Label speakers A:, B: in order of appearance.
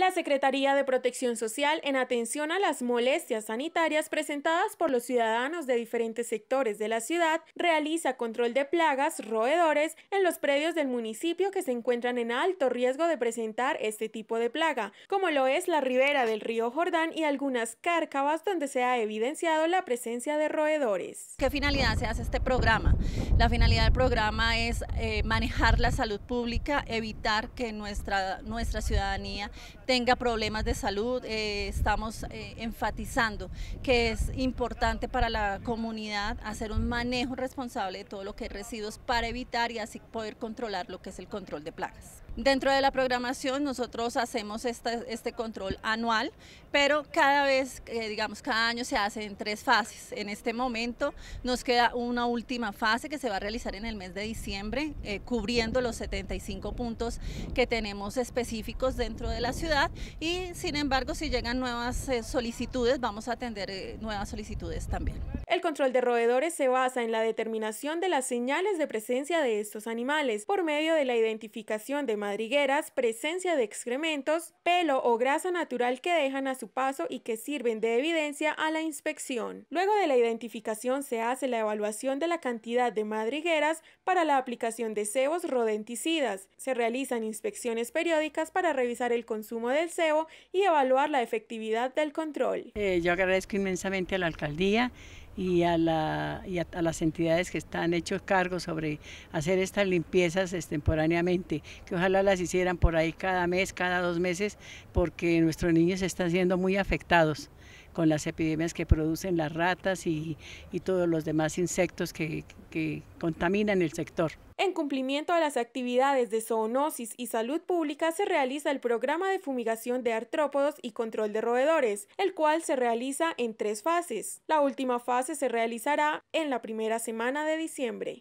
A: La Secretaría de Protección Social, en atención a las molestias sanitarias presentadas por los ciudadanos de diferentes sectores de la ciudad, realiza control de plagas, roedores, en los predios del municipio que se encuentran en alto riesgo de presentar este tipo de plaga, como lo es la ribera del río Jordán y algunas cárcavas donde se ha evidenciado la presencia de roedores. ¿Qué finalidad se hace este programa? La finalidad del programa es
B: eh, manejar la salud pública, evitar que nuestra, nuestra ciudadanía tenga problemas de salud. Eh, estamos eh, enfatizando que es importante para la comunidad hacer un manejo responsable de todo lo que es residuos para evitar y así poder controlar lo que es el control de plagas. Dentro de la programación nosotros hacemos este, control anual, pero cada vez, eh, digamos, cada año se hace en tres fases. En este momento nos queda una última fase que se va a realizar en el mes de diciembre, eh, cubriendo los 75 puntos que tenemos específicos dentro de la ciudad y sin embargo si llegan nuevas eh, solicitudes vamos a atender nuevas solicitudes
A: también. El control de roedores se basa en la determinación de las señales de presencia de estos animales por medio de la identificación de madrigueras, presencia de excrementos, pelo o grasa natural que dejan a su paso y que sirven de evidencia a la inspección. Luego de la identificación se hace la evaluación de la cantidad de madrigueras para la aplicación de cebos rodenticidas. Se realizan inspecciones periódicas para revisar el consumo del cebo y evaluar la efectividad del control.
C: Eh, yo agradezco inmensamente a la alcaldía y, a, la, a, las entidades que están hechos cargo sobre hacer estas limpiezas extemporáneamente, que ojalá las hicieran por ahí cada mes, cada dos meses, porque nuestros niños están siendo muy afectados con las epidemias que producen las ratas y, todos los demás insectos que, que contaminan el sector.
A: En cumplimiento a las actividades de zoonosis y salud pública se realiza el programa de fumigación de artrópodos y control de roedores, el cual se realiza en tres fases. La última fase se realizará en la primera semana de diciembre.